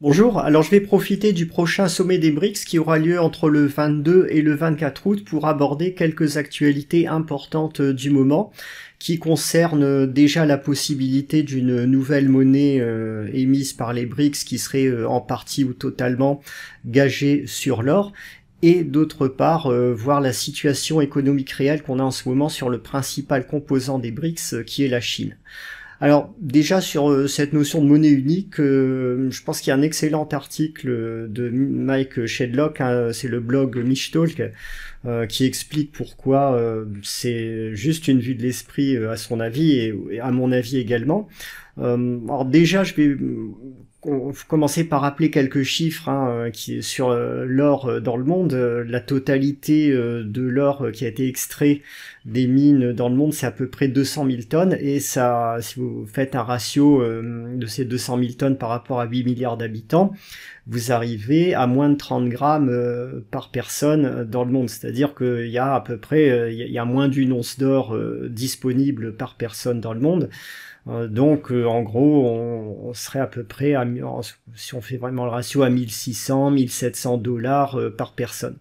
Bonjour, alors je vais profiter du prochain sommet des BRICS qui aura lieu entre le 22 et le 24 août pour aborder quelques actualités importantes euh, du moment qui concernent euh, déjà la possibilité d'une nouvelle monnaie euh, émise par les BRICS qui serait en partie ou totalement gagée sur l'or et d'autre part voir la situation économique réelle qu'on a en ce moment sur le principal composant des BRICS qui est la Chine. Alors déjà sur euh, cette notion de monnaie unique, euh, je pense qu'il y a un excellent article de Mike Shedlock, hein, c'est le blog Mishtalk, euh, qui explique pourquoi euh, c'est juste une vue de l'esprit à son avis et, et, à mon avis également. alors déjà, je vais commencez par rappeler quelques chiffres hein, euh, qui, sur euh, l'or euh, dans le monde. La totalité de l'or qui a été extrait des mines dans le monde, c'est à peu près 200 000 tonnes. Et ça, si vous faites un ratio de ces 200 000 tonnes par rapport à 8 milliards d'habitants, vous arrivez à moins de 30 grammes par personne dans le monde. C'est-à-dire qu'il y a à peu près, il y a moins d'une once d'or disponible par personne dans le monde. Euh, donc euh, en gros, on, serait à peu près, si on fait vraiment le ratio, à 1600, 1700 dollars euh, par personne.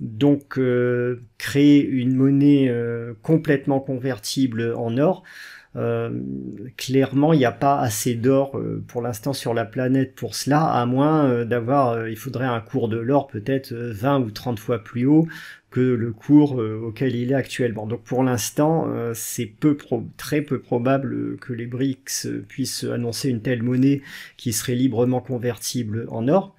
Donc créer une monnaie complètement convertible en or, clairement, il n'y a pas assez d'or pour l'instant sur la planète pour cela, à moins d'avoir, il faudrait un cours de l'or peut-être 20 ou 30 fois plus haut que le cours euh, auquel il est actuellement. Donc pour l'instant, euh, c'est peu très peu probable que les BRICS puissent annoncer une telle monnaie qui serait librement convertible en or.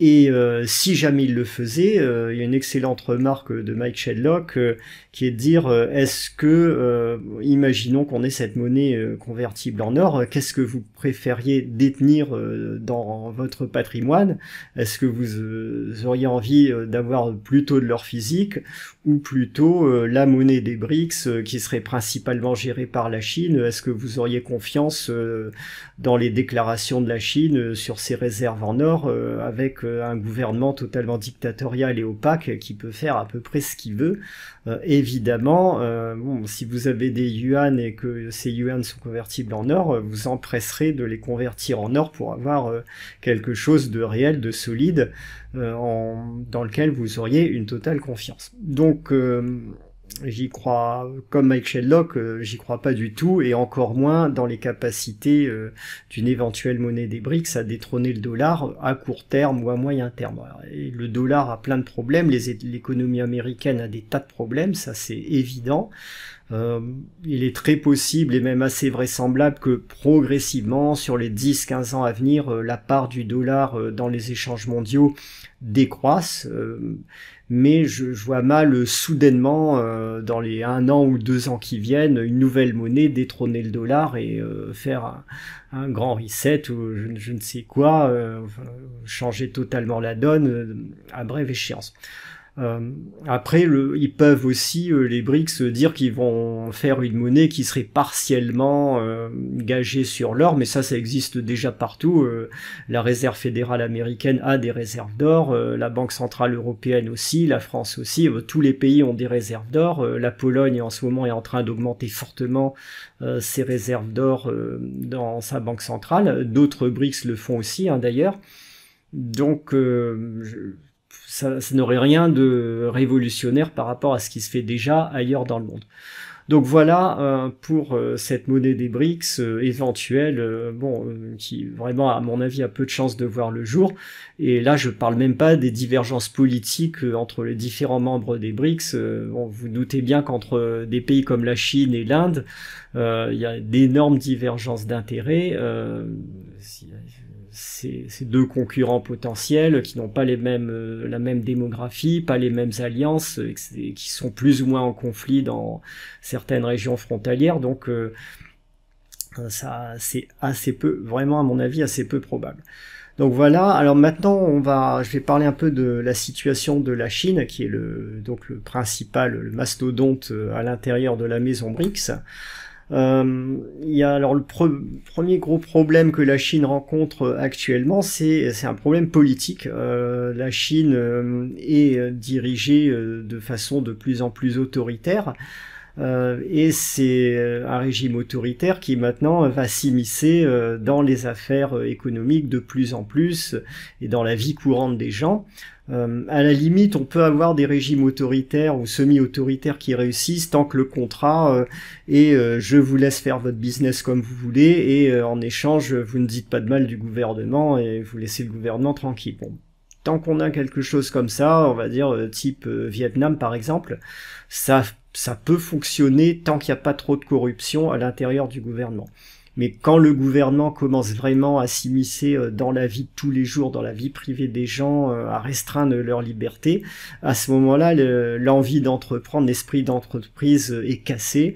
Et euh, si jamais il le faisait, euh, il y a une excellente remarque de Mike Shedlock euh, qui est de dire est-ce que, imaginons qu'on ait cette monnaie convertible en or, qu'est-ce que vous préfériez détenir dans votre patrimoine Est-ce que vous auriez envie d'avoir plutôt de l'or physique ou plutôt la monnaie des BRICS qui serait principalement gérée par la Chine Est-ce que vous auriez confiance dans les déclarations de la Chine sur ses réserves en or avec euh, un gouvernement totalement dictatorial et opaque qui peut faire à peu près ce qu'il veut. Euh, évidemment, euh, si vous avez des yuan et que ces yuan sont convertibles en or, vous empresserez de les convertir en or pour avoir quelque chose de réel, de solide, en, dans lequel vous auriez une totale confiance. Donc J'y crois, comme Mike Shellock, euh, j'y crois pas du tout, et encore moins dans les capacités euh, d'une éventuelle monnaie des BRICS à détrôner le dollar à court terme ou à moyen terme. le dollar a plein de problèmes, l'économie américaine a des tas de problèmes, ça c'est évident. Euh, il est très possible et même assez vraisemblable que progressivement, sur les 10-15 ans à venir, euh, la part du dollar euh, dans les échanges mondiaux décroisse. mais je, vois mal soudainement, dans les un an ou deux ans qui viennent, une nouvelle monnaie détrôner le dollar et faire un, grand reset ou je, je ne sais quoi, changer totalement la donne à brève échéance. Euh, après, le, ils peuvent aussi, euh, les BRICS, dire qu'ils vont faire une monnaie qui serait partiellement euh, gagée sur l'or, mais ça, ça existe déjà partout. la Réserve fédérale américaine a des réserves d'or, la Banque centrale européenne aussi, la France aussi, tous les pays ont des réserves d'or. la Pologne, en ce moment, est en train d'augmenter fortement ses réserves d'or dans sa Banque centrale. D'autres BRICS le font aussi, hein, d'ailleurs. Donc, je, ça, n'aurait rien de révolutionnaire par rapport à ce qui se fait déjà ailleurs dans le monde. Donc voilà euh, pour euh, cette monnaie des BRICS euh, éventuelle, bon, qui vraiment à mon avis a peu de chances de voir le jour. Et là, je parle même pas des divergences politiques entre les différents membres des BRICS. vous doutez bien qu'entre des pays comme la Chine et l'Inde, il y a d'énormes divergences d'intérêts ces, deux concurrents potentiels qui n'ont pas les mêmes, euh, la même démographie, pas les mêmes alliances, et qui sont plus ou moins en conflit dans certaines régions frontalières. Donc euh, ça, c'est assez peu, vraiment à mon avis, assez peu probable. Donc voilà. Alors maintenant, on va, je vais parler un peu de la situation de la Chine, qui est le donc le principal, le mastodonte euh, à l'intérieur de la maison BRICS. Euh, il y a alors le premier gros problème que la Chine rencontre euh, actuellement, c'est un problème politique. Euh, la Chine euh, est euh, dirigée de façon de plus en plus autoritaire. et c'est un régime autoritaire qui maintenant va s'immiscer dans les affaires économiques de plus en plus et dans la vie courante des gens. Euh, à la limite, on peut avoir des régimes autoritaires ou semi-autoritaires qui réussissent tant que le contrat euh, est euh, je vous laisse faire votre business comme vous voulez et euh, en échange vous ne dites pas de mal du gouvernement et vous laissez le gouvernement tranquille. Bon. Tant qu'on a quelque chose comme ça, on va dire euh, type Vietnam par exemple, ça, ça peut fonctionner tant qu'il n'y a pas trop de corruption à l'intérieur du gouvernement. Mais quand le gouvernement commence vraiment à s'immiscer euh, dans la vie de tous les jours, dans la vie privée des gens, euh, à restreindre leur liberté, à ce moment-là, l'envie d'entreprendre, l'esprit d'entreprise euh, est cassé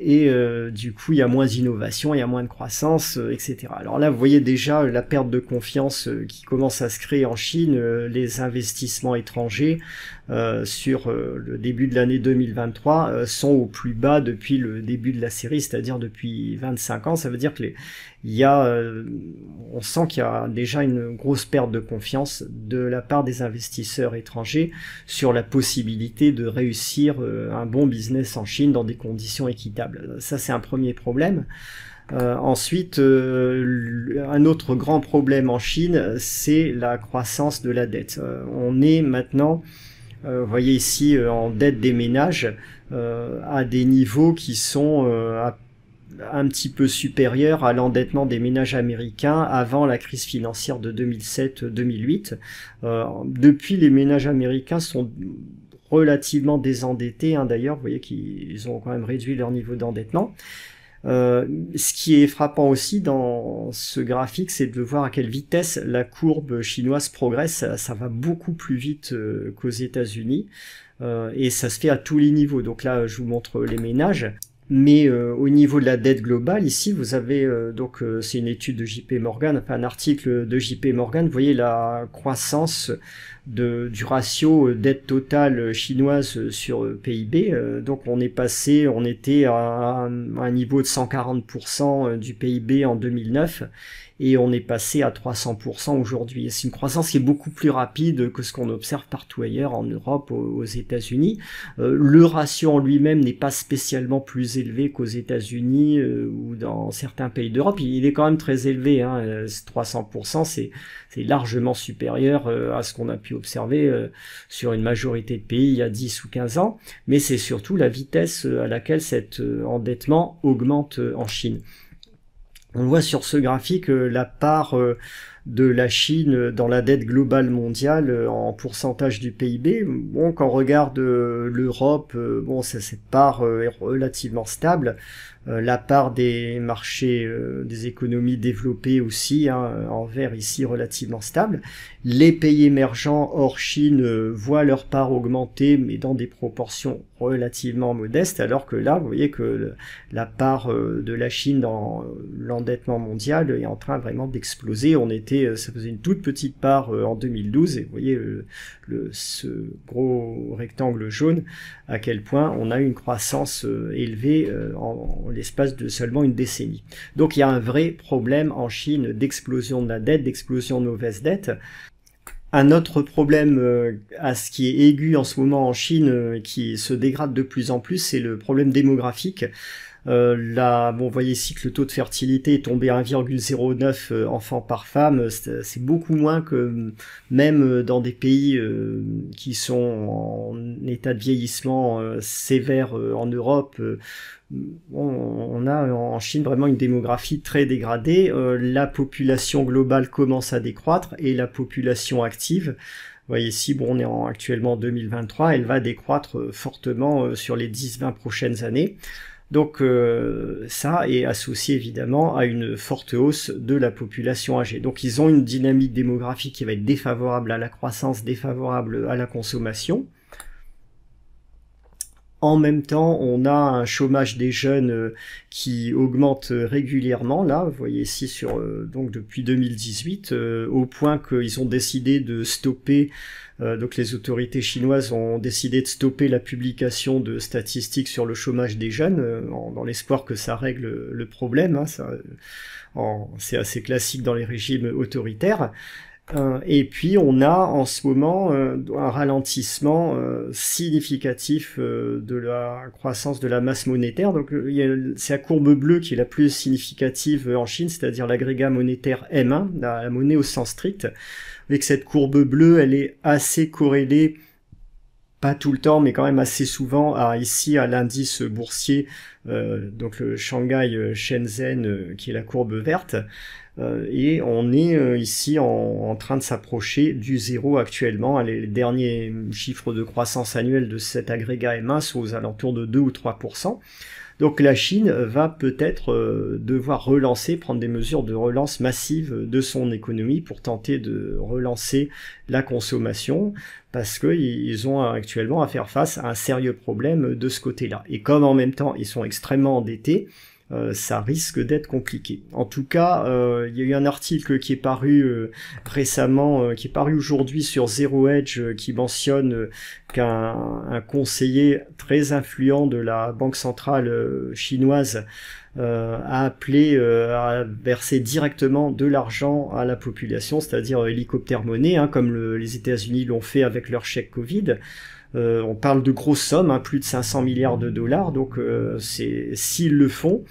et du coup il y a moins d'innovation, il y a moins de croissance, etc. Alors là vous voyez déjà la perte de confiance qui commence à se créer en Chine, les investissements étrangers, euh, sur euh, le début de l'année 2023 euh, sont au plus bas depuis le début de la série, c'est-à-dire depuis 25 ans. Ça veut dire que y a, on sent qu'il y a déjà une grosse perte de confiance de la part des investisseurs étrangers sur la possibilité de réussir un bon business en Chine dans des conditions équitables. Ça, c'est un premier problème. ensuite, un autre grand problème en Chine, c'est la croissance de la dette. on est maintenant vous euh, voyez ici euh, en dette des ménages, euh, à des niveaux qui sont un petit peu supérieurs à l'endettement des ménages américains avant la crise financière de 2007-2008. depuis, les ménages américains sont relativement désendettés. Hein, d'ailleurs, vous voyez qu'ils ont quand même réduit leur niveau d'endettement. Euh, ce qui est frappant aussi dans ce graphique, c'est de voir à quelle vitesse la courbe chinoise progresse. Ça, va beaucoup plus vite euh, qu'aux États-Unis. Euh, et ça se fait à tous les niveaux. Donc là, je vous montre les ménages. Mais euh, au niveau de la dette globale, ici, vous avez, euh, donc euh, c'est une étude de JP Morgan, enfin un article de JP Morgan, vous voyez la croissance de, du ratio dette totale chinoise sur PIB. donc on est passé, on était à un niveau de 140% du PIB en 2009 et on est passé à 300% aujourd'hui. C'est une croissance qui est beaucoup plus rapide que ce qu'on observe partout ailleurs en Europe, aux, États-Unis. Euh, le ratio en lui-même n'est pas spécialement plus élevé qu'aux États-Unis euh, ou dans certains pays d'Europe. Il, est quand même très élevé. 300%, hein, euh, c'est largement supérieur à ce qu'on a pu observer sur une majorité de pays il y a 10 ou 15 ans. Mais c'est surtout la vitesse à laquelle cet endettement augmente en Chine. On voit sur ce graphique euh, la part euh, de la Chine dans la dette globale mondiale euh, en pourcentage du PIB. Bon, quand on regarde l'Europe, bon, cette part est relativement stable. Euh, la part des marchés, euh, des économies développées aussi, hein, en vert ici relativement stable. Les pays émergents hors Chine euh, voient leur part augmenter, mais dans des proportions relativement modestes, alors que là, vous voyez que la part de la Chine dans l'endettement mondial est en train vraiment d'exploser. On était, ça faisait une toute petite part en 2012, et vous voyez le, ce gros rectangle jaune, à quel point on a une croissance élevée en l'espace de seulement une décennie. Donc il y a un vrai problème en Chine d'explosion de la dette, d'explosion de mauvaise dette. Un autre problème euh, à ce qui est aigu en ce moment en Chine, euh, qui se dégrade de plus en plus, c'est le problème démographique. Euh, là, bon, vous voyez ici que le taux de fertilité est tombé à 1,09 euh, enfants par femme. Euh, c'est beaucoup moins que même dans des pays qui sont en état de vieillissement sévère en Europe. on a en Chine vraiment une démographie très dégradée. la population globale commence à décroître et la population active vous voyez ici, bon, on est en, actuellement en 2023, elle va décroître fortement sur les 10-20 prochaines années. Donc euh, ça est associé évidemment à une forte hausse de la population âgée. Donc ils ont une dynamique démographique qui va être défavorable à la croissance, défavorable à la consommation. En même temps, on a un chômage des jeunes euh, qui augmente euh, régulièrement. Là, vous voyez ici sur euh, donc depuis 2018, au point qu'ils ont décidé de stopper. donc les autorités chinoises ont décidé de stopper la publication de statistiques sur le chômage des jeunes, dans l'espoir que ça règle le problème. Hein, c'est assez classique dans les régimes autoritaires. Euh, et puis on a en ce moment euh, un ralentissement euh, significatif de la croissance de la masse monétaire. Donc c'est la courbe bleue qui est la plus significative en Chine, c'est-à-dire l'agrégat monétaire M1, la, monnaie au sens strict. Avec cette courbe bleue, elle est assez corrélée pas tout le temps, mais quand même assez souvent, à, ici à l'indice boursier, donc le Shanghai Shenzhen, qui est la courbe verte. Euh, et on est euh, ici en, train de s'approcher du zéro actuellement. Les derniers chiffres de croissance annuelle de cet agrégat m sont aux alentours de 2 ou 3%. Donc la Chine va peut-être euh, devoir relancer, prendre des mesures de relance massive de son économie pour tenter de relancer la consommation, parce qu'ils ont actuellement à faire face à un sérieux problème de ce côté-là. Et comme en même temps ils sont extrêmement endettés, euh, ça risque d'être compliqué. En tout cas, euh, il y a eu un article qui est paru euh, récemment, qui est paru aujourd'hui sur Zero Edge, qui mentionne qu'un conseiller très influent de la Banque centrale chinoise a appelé à verser directement de l'argent à la population, c'est-à-dire hélicoptère monnaie, hein, comme les États-Unis l'ont fait avec leur chèque Covid. Euh, on parle de grosses sommes, hein, plus de 500 milliards de dollars, donc euh, s'ils le font,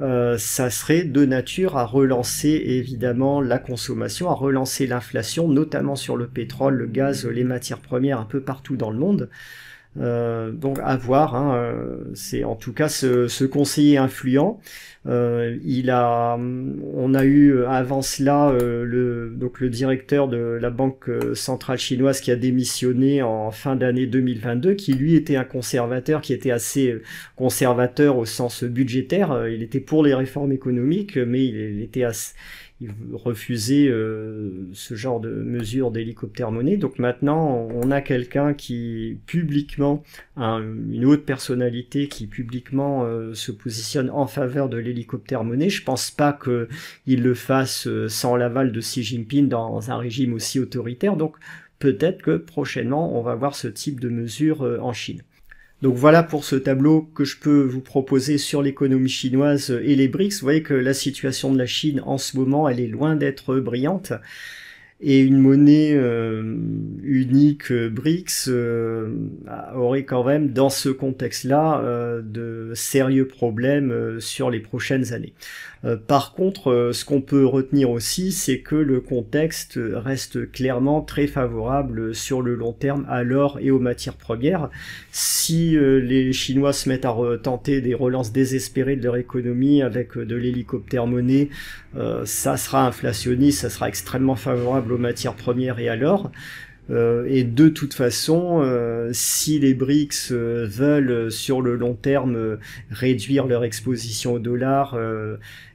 euh, ça serait de nature à relancer évidemment la consommation, à relancer l'inflation, notamment sur le pétrole, le gaz, les matières premières un peu partout dans le monde. Euh, donc à voir, hein, euh, c'est en tout cas ce, ce conseiller influent. Euh, il a, on a eu avant cela euh, le, donc le directeur de la banque centrale chinoise qui a démissionné en fin d'année 2022, qui lui était un conservateur, qui était assez conservateur au sens budgétaire. Il était pour les réformes économiques, mais il, il était assez ils euh, ce genre de mesure d'hélicoptère monnaie. Donc maintenant, on a quelqu'un qui publiquement, une haute personnalité qui publiquement euh, se positionne en faveur de l'hélicoptère monnaie. Je pense pas qu'il le fasse euh, sans l'aval de Xi Jinping dans un régime aussi autoritaire. Donc peut-être que prochainement, on va voir ce type de mesure en Chine. Donc voilà pour ce tableau que je peux vous proposer sur l'économie chinoise et les BRICS. Vous voyez que la situation de la Chine en ce moment, elle est loin d'être brillante. Et une monnaie euh, unique euh, BRICS euh, aurait quand même, dans ce contexte-là, de sérieux problèmes sur les prochaines années. Euh, par contre, euh, ce qu'on peut retenir aussi, c'est que le contexte reste clairement très favorable sur le long terme à l'or et aux matières premières. Si euh, les Chinois se mettent à tenter des relances désespérées de leur économie avec de l'hélicoptère monnaie, ça sera inflationniste, ça sera extrêmement favorable aux matières premières et à l'or. Euh, et de toute façon, euh, si les BRICS euh, veulent sur le long terme réduire leur exposition au dollar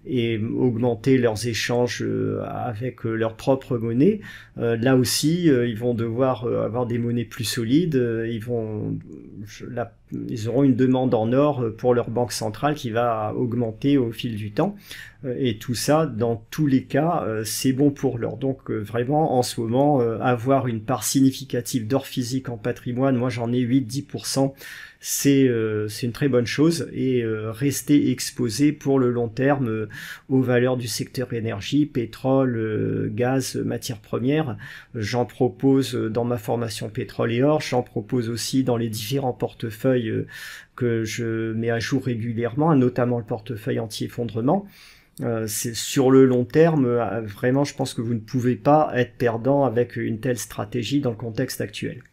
et augmenter leurs échanges euh, avec euh, leur propre monnaie. Euh, là aussi, ils vont devoir avoir des monnaies plus solides. Ils vont, ils auront une demande en or pour leur banque centrale qui va augmenter au fil du temps. Et tout ça, dans tous les cas, c'est bon pour l'or. Donc vraiment, en ce moment, avoir une part significative d'or physique en patrimoine, moi j'en ai 8-10% euh, c'est une très bonne chose et euh, rester exposé pour le long terme euh, aux valeurs du secteur énergie, pétrole, gaz, matières premières. J'en propose dans ma formation pétrole et or, j'en propose aussi dans les différents portefeuilles que je mets à jour régulièrement, notamment le portefeuille anti-effondrement. c'est sur le long terme, vraiment, je pense que vous ne pouvez pas être perdant avec une telle stratégie dans le contexte actuel.